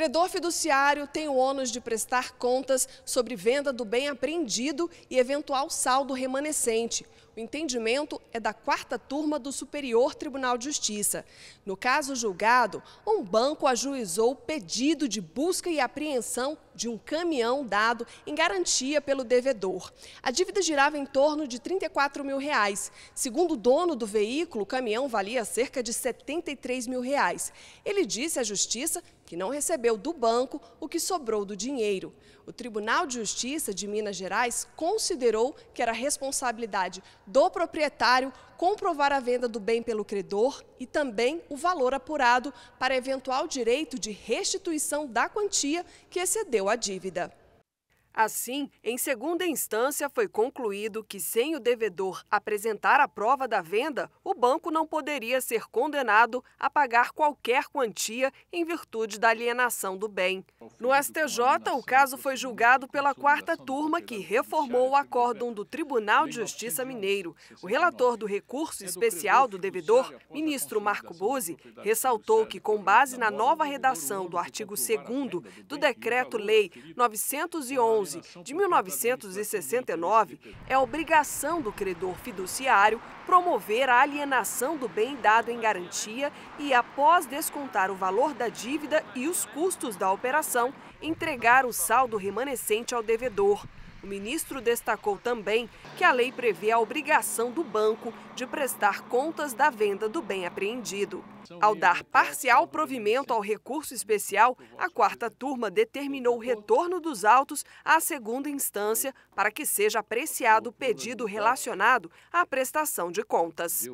Credor fiduciário tem o ônus de prestar contas sobre venda do bem apreendido e eventual saldo remanescente. O entendimento é da quarta turma do Superior Tribunal de Justiça. No caso julgado, um banco ajuizou o pedido de busca e apreensão de um caminhão dado em garantia pelo devedor. A dívida girava em torno de 34 mil reais. Segundo o dono do veículo, o caminhão valia cerca de 73 mil reais. Ele disse à justiça que não recebeu do banco o que sobrou do dinheiro. O Tribunal de Justiça de Minas Gerais considerou que era responsabilidade do proprietário comprovar a venda do bem pelo credor e também o valor apurado para eventual direito de restituição da quantia que excedeu a dívida. Assim, em segunda instância, foi concluído que, sem o devedor apresentar a prova da venda, o banco não poderia ser condenado a pagar qualquer quantia em virtude da alienação do bem. No STJ, o tipo caso foi julgado tipo pela quarta turma, que reformou o acórdão do Tribunal de Justiça Mineiro. O relator do recurso especial do devedor, ministro Marco Buzzi, ressaltou que, com base na nova redação do artigo 2 do Decreto-Lei 911, 11 de 1969, é obrigação do credor fiduciário promover a alienação do bem dado em garantia e, após descontar o valor da dívida e os custos da operação, entregar o saldo remanescente ao devedor. O ministro destacou também que a lei prevê a obrigação do banco de prestar contas da venda do bem apreendido. Ao dar parcial provimento ao recurso especial, a quarta turma determinou o retorno dos autos à segunda instância para que seja apreciado o pedido relacionado à prestação de contas.